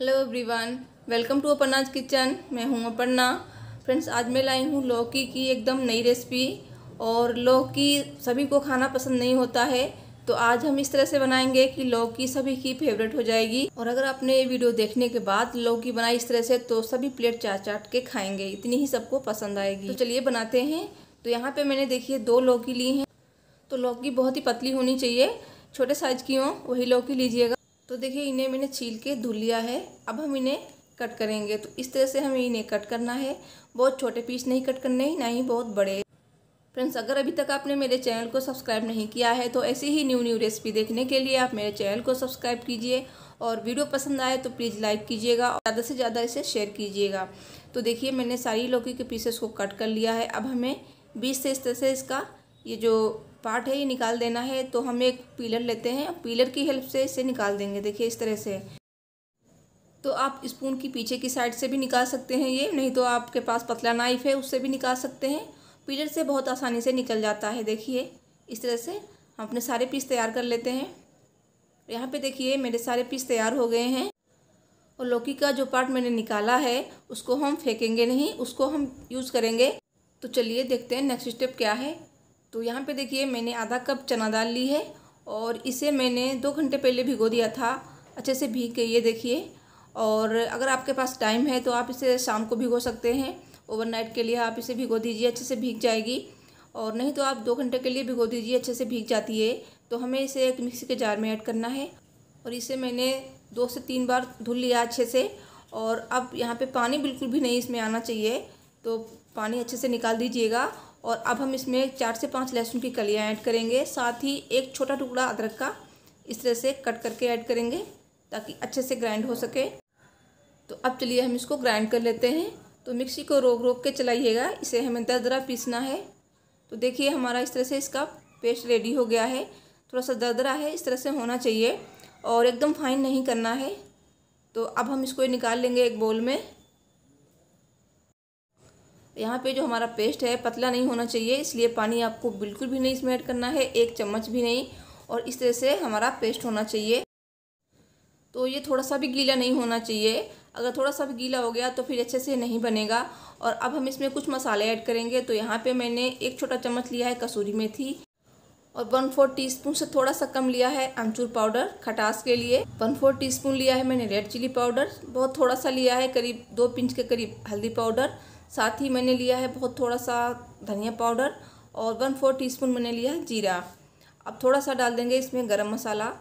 hello everyone welcome to Aparna's kitchen मैं हूँ Aparna friends आज मैं लाई हूँ लौकी की एकदम नई रेसिपी और लौकी सभी को खाना पसंद नहीं होता है तो आज हम इस तरह से बनाएंगे कि लौकी सभी की फेवरेट हो जाएगी और अगर आपने ये वीडियो देखने के बाद लौकी बनाई इस तरह से तो सभी प्लेट चाट चाट के खाएंगे इतनी ही सबको पसंद आएगी तो चलिए बनाते हैं तो यहाँ पे मैंने देखिए दो लौकी ली हैं तो लौकी बहुत ही पतली होनी चाहिए छोटे साइज की हो वही लौकी लीजिएगा तो देखिए इन्हें मैंने छील के धुल लिया है अब हम इन्हें कट करेंगे तो इस तरह से हमें इन्हें कट करना है बहुत छोटे पीस नहीं कट करने ना ही बहुत बड़े फ्रेंड्स अगर अभी तक आपने मेरे चैनल को सब्सक्राइब नहीं किया है तो ऐसी ही न्यू न्यू रेसिपी देखने के लिए आप मेरे चैनल को सब्सक्राइब कीजिए और वीडियो पसंद आए तो प्लीज़ लाइक कीजिएगा और ज़्यादा से ज़्यादा इसे शेयर कीजिएगा तो देखिए मैंने सारी लौकी के पीसेस को कट कर लिया है अब हमें बीस से इस तरह से इसका ये जो पार्ट है ये निकाल देना है तो हम एक पीलर लेते हैं पीलर की हेल्प से इसे निकाल देंगे देखिए इस तरह से तो आप स्पून की पीछे की साइड से भी निकाल सकते हैं ये नहीं तो आपके पास पतला नाइफ है उससे भी निकाल सकते हैं पीलर से बहुत आसानी से निकल जाता है देखिए इस तरह से हम अपने सारे पीस तैयार कर लेते हैं यहाँ पे देखिए मेरे सारे पीस तैयार हो गए हैं और लौकी का जो पार्ट मैंने निकाला है उसको हम फेंकेंगे नहीं उसको हम यूज़ करेंगे तो चलिए देखते हैं नेक्स्ट स्टेप क्या है तो यहाँ पे देखिए मैंने आधा कप चना दाल ली है और इसे मैंने दो घंटे पहले भिगो दिया था अच्छे से भीग के ये देखिए और अगर आपके पास टाइम है तो आप इसे शाम को भिगो सकते हैं ओवरनाइट के लिए आप इसे भिगो दीजिए अच्छे से भीग जाएगी और नहीं तो आप दो घंटे के लिए भिगो दीजिए अच्छे से भीग जाती है तो हमें इसे एक मिक्सी के जार में ऐड करना है और इसे मैंने दो से तीन बार धुल लिया अच्छे से और अब यहाँ पे पानी बिल्कुल भी नहीं इसमें आना चाहिए तो पानी अच्छे से निकाल दीजिएगा और अब हम इसमें चार से पाँच लहसुन की कलियाँ ऐड करेंगे साथ ही एक छोटा टुकड़ा अदरक का इस तरह से कट करके ऐड करेंगे ताकि अच्छे से ग्राइंड हो सके तो अब चलिए हम इसको ग्राइंड कर लेते हैं तो मिक्सी को रोक रोक के चलाइएगा इसे हमें दर दरा पीसना है तो देखिए हमारा इस तरह से इसका पेस्ट रेडी हो गया है थोड़ा सा दरदरा है इस तरह से होना चाहिए और एकदम फाइन नहीं करना है तो अब हम इसको निकाल लेंगे एक बोल में यहाँ पे जो हमारा पेस्ट है पतला नहीं होना चाहिए इसलिए पानी आपको बिल्कुल भी नहीं इसमें ऐड करना है एक चम्मच भी नहीं और इस तरह से हमारा पेस्ट होना चाहिए तो ये थोड़ा सा भी गीला नहीं होना चाहिए अगर थोड़ा सा भी गीला हो गया तो फिर अच्छे से नहीं बनेगा और अब हम इसमें कुछ मसाले ऐड करेंगे तो यहाँ पर मैंने एक छोटा चम्मच लिया है कसूरी मेथी और वन फोर टी से थोड़ा सा कम लिया है अमचूर पाउडर खटास के लिए वन फोर टी लिया है मैंने रेड चिली पाउडर बहुत थोड़ा सा लिया है करीब दो पिंच के करीब हल्दी पाउडर साथ ही मैंने लिया है बहुत थोड़ा सा धनिया पाउडर और वन फोर टीस्पून मैंने लिया है जीरा अब थोड़ा सा डाल देंगे इसमें गरम मसाला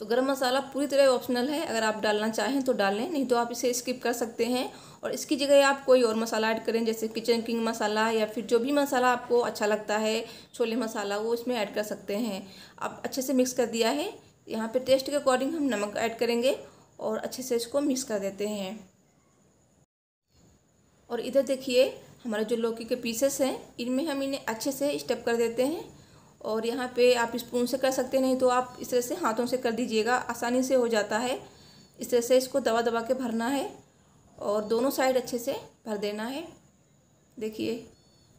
तो गरम मसाला पूरी तरह ऑप्शनल है अगर आप डालना चाहें तो डाल लें नहीं तो आप इसे स्किप कर सकते हैं और इसकी जगह आप कोई और मसाला ऐड करें जैसे किचन किंग मसाला या फिर जो भी मसाला आपको अच्छा लगता है छोले मसाला वो इसमें ऐड कर सकते हैं अब अच्छे से मिक्स कर दिया है यहाँ पे टेस्ट के अकॉर्डिंग हम नमक ऐड करेंगे और अच्छे से इसको मिक्स कर देते हैं और इधर देखिए हमारा जो लौकी के पीसेस हैं इनमें हम इन्हें अच्छे से स्टेप कर देते हैं और यहाँ पे आप स्पून से कर सकते नहीं तो आप इस तरह से हाथों से कर दीजिएगा आसानी से हो जाता है इस तरह से इसको दबा दबा के भरना है और दोनों साइड अच्छे से भर देना है देखिए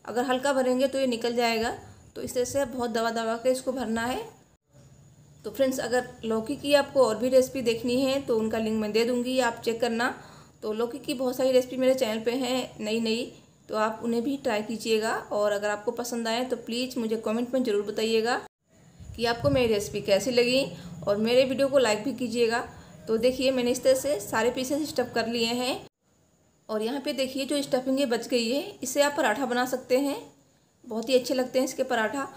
अगर हल्का भरेंगे तो ये निकल जाएगा तो इस तरह से बहुत दवा दबा के इसको भरना है तो फ्रेंड्स अगर लौकी की आपको और भी रेसिपी देखनी है तो उनका लिंक मैं दे दूँगी आप चेक करना तो लौकी की बहुत सारी रेसिपी मेरे चैनल पे हैं नई नई तो आप उन्हें भी ट्राई कीजिएगा और अगर आपको पसंद आए तो प्लीज़ मुझे कमेंट में ज़रूर बताइएगा कि आपको मेरी रेसिपी कैसी लगी और मेरे वीडियो को लाइक भी कीजिएगा तो देखिए मैंने इस तरह से सारे पीसेस स्टफ़ कर लिए हैं और यहाँ पर देखिए जो स्टफिंग बच गई है इससे आप पराठा बना सकते हैं बहुत ही अच्छे लगते हैं इसके पराठा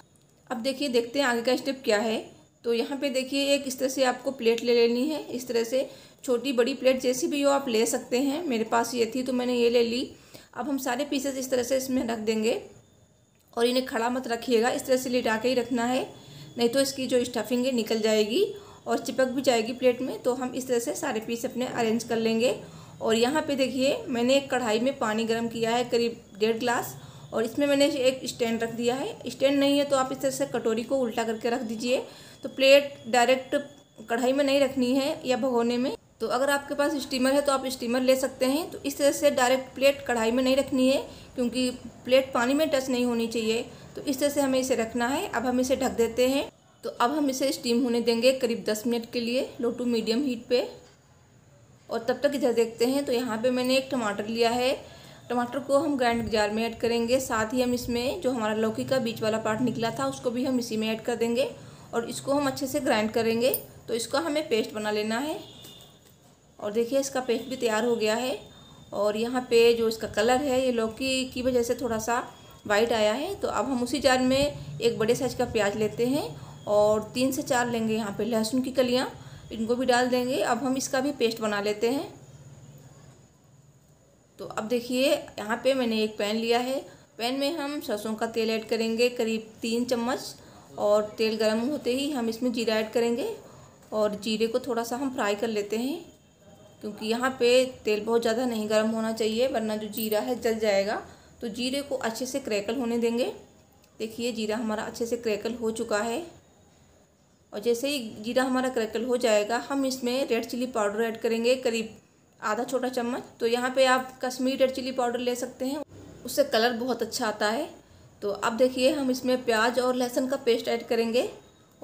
अब देखिए देखते हैं आगे का स्टेप क्या है तो यहाँ पे देखिए एक इस तरह से आपको प्लेट ले लेनी है इस तरह से छोटी बड़ी प्लेट जैसी भी हो आप ले सकते हैं मेरे पास ये थी तो मैंने ये ले ली अब हम सारे पीसेस इस तरह से इसमें रख देंगे और इन्हें खड़ा मत रखिएगा इस तरह से लिटा के ही रखना है नहीं तो इसकी जो स्टफिंग है निकल जाएगी और चिपक भी जाएगी प्लेट में तो हम इस तरह से सारे पीस अपने अरेंज कर लेंगे और यहाँ पे देखिए मैंने एक कढ़ाई में पानी गर्म किया है करीब डेढ़ ग्लास और इसमें मैंने एक स्टैंड रख दिया है स्टैंड नहीं है तो आप इस तरह से कटोरी को उल्टा करके रख दीजिए तो प्लेट डायरेक्ट कढ़ाई में नहीं रखनी है या भगोने में तो अगर आपके पास स्टीमर है तो आप स्टीमर ले सकते हैं तो इस तरह से डायरेक्ट प्लेट कढ़ाई में नहीं रखनी है क्योंकि प्लेट पानी में टच नहीं होनी चाहिए तो इस तरह से हमें इसे रखना है अब हम इसे ढक देते हैं तो अब हम इसे स्टीम होने देंगे करीब दस मिनट के लिए लो टू मीडियम हीट पे और तब तक इधर देखते हैं तो यहाँ पे मैंने एक टमाटर लिया है टमाटर को हम ग्राइंड जार में ऐड करेंगे साथ ही हम इसमें जो हमारा लौकी का बीच वाला पार्ट निकला था उसको भी हम इसी में ऐड कर देंगे और इसको हम अच्छे से ग्राइंड करेंगे तो इसका हमें पेस्ट बना लेना है और देखिए इसका पेस्ट भी तैयार हो गया है और यहाँ पे जो इसका कलर है ये लौकी की वजह से थोड़ा सा वाइट आया है तो अब हम उसी जार में एक बड़े साइज का प्याज लेते हैं और तीन से चार लेंगे यहाँ पे लहसुन की कलियाँ इनको भी डाल देंगे अब हम इसका भी पेस्ट बना लेते हैं तो अब देखिए यहाँ पे मैंने एक पैन लिया है पैन में हम सरसों का तेल ऐड करेंगे करीब तीन चम्मच और तेल गर्म होते ही हम इसमें जीरा ऐड करेंगे और जीरे को थोड़ा सा हम फ्राई कर लेते हैं क्योंकि यहाँ पे तेल बहुत ज़्यादा नहीं गर्म होना चाहिए वरना जो जीरा है जल जाएगा तो जीरे को अच्छे से क्रैकल होने देंगे देखिए जीरा हमारा अच्छे से क्रैकल हो चुका है और जैसे ही जीरा हमारा क्रैकल हो जाएगा हम इसमें रेड चिली पाउडर ऐड करेंगे करीब आधा छोटा चम्मच तो यहाँ पे आप कश्मीरी रेड चिली पाउडर ले सकते हैं उससे कलर बहुत अच्छा आता है तो अब देखिए हम इसमें प्याज और लहसुन का पेस्ट ऐड करेंगे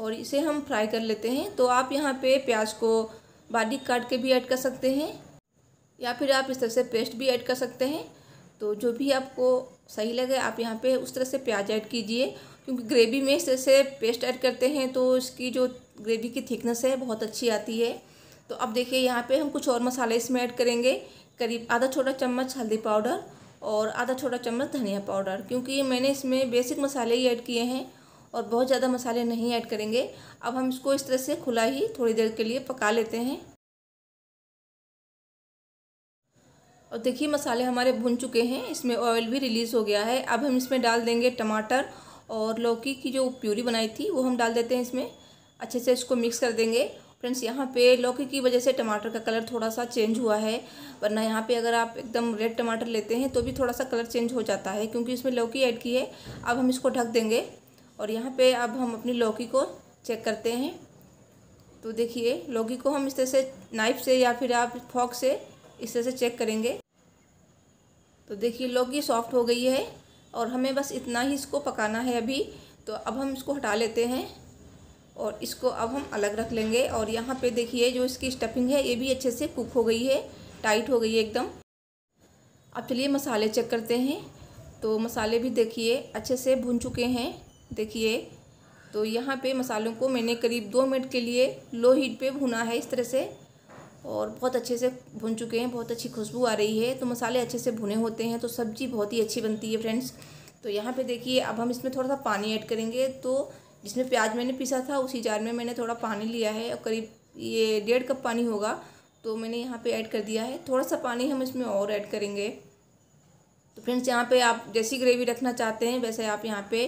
और इसे हम फ्राई कर लेते हैं तो आप यहाँ पे प्याज को बारीक काट के भी ऐड कर सकते हैं या फिर आप इस तरह से पेस्ट भी ऐड कर सकते हैं तो जो भी आपको सही लगे आप यहाँ पे उस तरह से प्याज ऐड कीजिए क्योंकि ग्रेवी में इस तरह से पेस्ट ऐड करते हैं तो इसकी जो ग्रेवी की थिकनेस है बहुत अच्छी आती है तो अब देखिए यहाँ पर हम कुछ और मसाले इसमें ऐड करेंगे करीब आधा छोटा चम्मच हल्दी पाउडर और आधा छोटा चम्मच धनिया पाउडर क्योंकि मैंने इसमें बेसिक मसाले ही ऐड किए हैं और बहुत ज़्यादा मसाले नहीं ऐड करेंगे अब हम इसको इस तरह से खुला ही थोड़ी देर के लिए पका लेते हैं और देखिए मसाले हमारे भुन चुके हैं इसमें ऑयल भी रिलीज़ हो गया है अब हम इसमें डाल देंगे टमाटर और लौकी की जो प्यूरी बनाई थी वो हम डाल देते हैं इसमें अच्छे से इसको मिक्स कर देंगे फ्रेंड्स यहाँ पे लौकी की वजह से टमाटर का कलर थोड़ा सा चेंज हुआ है वरना यहाँ पे अगर आप एकदम रेड टमाटर लेते हैं तो भी थोड़ा सा कलर चेंज हो जाता है क्योंकि इसमें लौकी ऐड की है अब हम इसको ढक देंगे और यहाँ पे अब हम अपनी लौकी को चेक करते हैं तो देखिए लौकी को हम इस तरह से नाइफ से या फिर आप फॉक से इस तरह से चेक करेंगे तो देखिए लौकी सॉफ्ट हो गई है और हमें बस इतना ही इसको पकाना है अभी तो अब हम इसको हटा लेते हैं और इसको अब हम अलग रख लेंगे और यहाँ पे देखिए जो इसकी स्टफिंग है ये भी अच्छे से कुक हो गई है टाइट हो गई है एकदम अब चलिए मसाले चेक करते हैं तो मसाले भी देखिए अच्छे से भुन चुके हैं देखिए तो यहाँ पे मसालों को मैंने करीब दो मिनट के लिए लो हीट पे भुना है इस तरह से और बहुत अच्छे से भुन चुके हैं बहुत अच्छी खुशबू आ रही है तो मसाले अच्छे से भुने होते हैं तो सब्ज़ी बहुत ही अच्छी बनती है फ्रेंड्स तो यहाँ पे देखिए अब हम इसमें थोड़ा सा पानी ऐड करेंगे तो जिसमें प्याज मैंने पीसा था उसी जार में मैंने थोड़ा पानी लिया है और करीब ये डेढ़ कप पानी होगा तो मैंने यहाँ पे ऐड कर दिया है थोड़ा सा पानी हम इसमें और ऐड करेंगे तो फ्रेंड्स यहाँ पे आप जैसी ग्रेवी रखना चाहते हैं वैसे आप यहाँ पे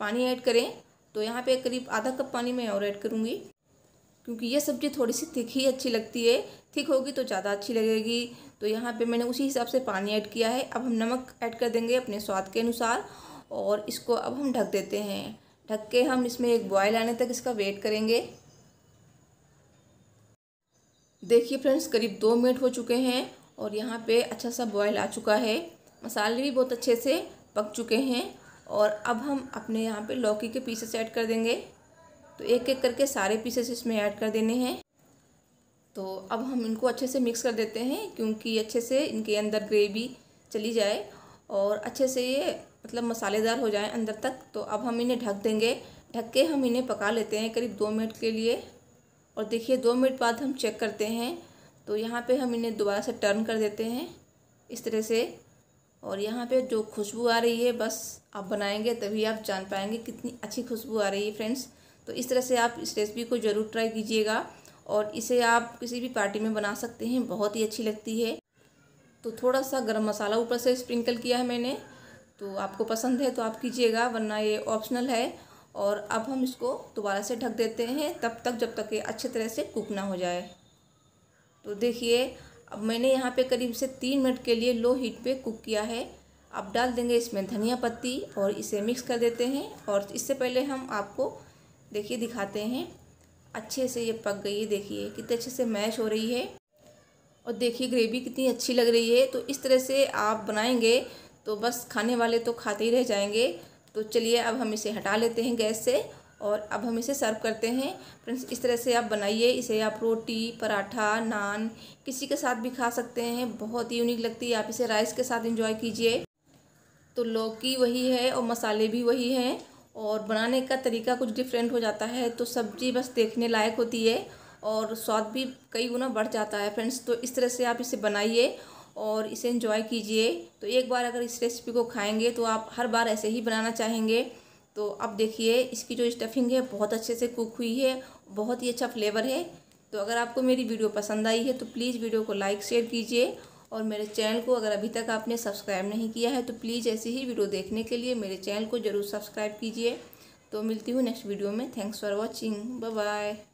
पानी ऐड करें तो यहाँ पे करीब आधा कप पानी मैं और ऐड करूँगी क्योंकि ये सब्ज़ी थोड़ी सी थिक ही अच्छी लगती है थिक होगी तो ज़्यादा अच्छी लगेगी तो यहाँ पर मैंने उसी हिसाब से पानी ऐड किया है अब हम नमक ऐड कर देंगे अपने स्वाद के अनुसार और इसको अब हम ढक देते हैं ढक के हम इसमें एक बॉयल आने तक इसका वेट करेंगे देखिए फ्रेंड्स करीब दो मिनट हो चुके हैं और यहाँ पे अच्छा सा बॉयल आ चुका है मसाले भी बहुत अच्छे से पक चुके हैं और अब हम अपने यहाँ पे लौकी के पीसेस ऐड कर देंगे तो एक एक करके सारे पीसेस इसमें ऐड कर देने हैं तो अब हम इनको अच्छे से मिक्स कर देते हैं क्योंकि अच्छे से इनके अंदर ग्रेवी चली जाए और अच्छे से ये मतलब मसालेदार हो जाए अंदर तक तो अब हम इन्हें ढक देंगे ढक के हम इन्हें पका लेते हैं करीब दो मिनट के लिए और देखिए दो मिनट बाद हम चेक करते हैं तो यहाँ पे हम इन्हें दोबारा से टर्न कर देते हैं इस तरह से और यहाँ पे जो खुशबू आ रही है बस आप बनाएंगे तभी आप जान पाएंगे कितनी अच्छी खुशबू आ रही है फ्रेंड्स तो इस तरह से आप इस रेसिपी को ज़रूर ट्राई कीजिएगा और इसे आप किसी भी पार्टी में बना सकते हैं बहुत ही अच्छी लगती है तो थोड़ा सा गर्म मसाला ऊपर से स्प्रिंकल किया है मैंने तो आपको पसंद है तो आप कीजिएगा वरना ये ऑप्शनल है और अब हम इसको दोबारा से ढक देते हैं तब तक जब तक ये अच्छे तरह से कुक ना हो जाए तो देखिए अब मैंने यहाँ पे करीब से तीन मिनट के लिए लो हीट पे कुक किया है अब डाल देंगे इसमें धनिया पत्ती और इसे मिक्स कर देते हैं और इससे पहले हम आपको देखिए दिखाते हैं अच्छे से ये पक गई है देखिए कितने अच्छे से मैश हो रही है और देखिए ग्रेवी कितनी अच्छी लग रही है तो इस तरह से आप बनाएंगे तो बस खाने वाले तो खाते ही रह जाएंगे तो चलिए अब हम इसे हटा लेते हैं गैस से और अब हम इसे सर्व करते हैं फ्रेंड्स इस तरह से आप बनाइए इसे आप रोटी पराठा नान किसी के साथ भी खा सकते हैं बहुत ही यूनिक लगती है आप इसे राइस के साथ इंजॉय कीजिए तो लौकी वही है और मसाले भी वही हैं और बनाने का तरीका कुछ डिफरेंट हो जाता है तो सब्ज़ी बस देखने लायक होती है और स्वाद भी कई गुना बढ़ जाता है फ्रेंड्स तो इस तरह से आप इसे बनाइए और इसे इन्जॉय कीजिए तो एक बार अगर इस रेसिपी को खाएंगे तो आप हर बार ऐसे ही बनाना चाहेंगे तो अब देखिए इसकी जो स्टफिंग है बहुत अच्छे से कुक हुई है बहुत ही अच्छा फ्लेवर है तो अगर आपको मेरी वीडियो पसंद आई है तो प्लीज़ वीडियो को लाइक शेयर कीजिए और मेरे चैनल को अगर अभी तक आपने सब्सक्राइब नहीं किया है तो प्लीज़ ऐसे ही वीडियो देखने के लिए मेरे चैनल को ज़रूर सब्सक्राइब कीजिए तो मिलती हूँ नेक्स्ट वीडियो में थैंक्स फॉर वॉचिंग बाय